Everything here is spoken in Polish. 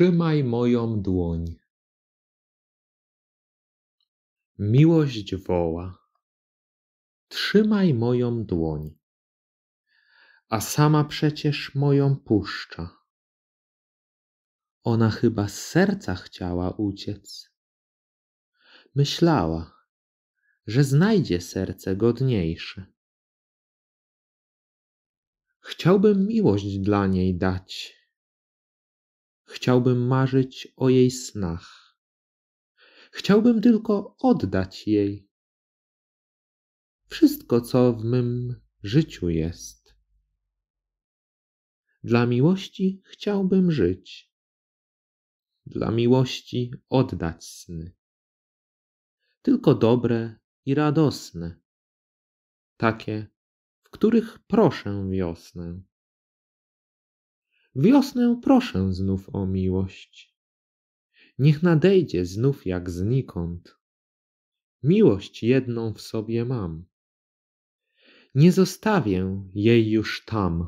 trzymaj moją dłoń. Miłość woła, trzymaj moją dłoń, a sama przecież moją puszcza. Ona chyba z serca chciała uciec. Myślała, że znajdzie serce godniejsze. Chciałbym miłość dla niej dać Chciałbym marzyć o jej snach. Chciałbym tylko oddać jej wszystko, co w mym życiu jest. Dla miłości chciałbym żyć. Dla miłości oddać sny. Tylko dobre i radosne, takie, w których proszę wiosnę wiosnę proszę znów o miłość. Niech nadejdzie znów jak znikąd. Miłość jedną w sobie mam. Nie zostawię jej już tam.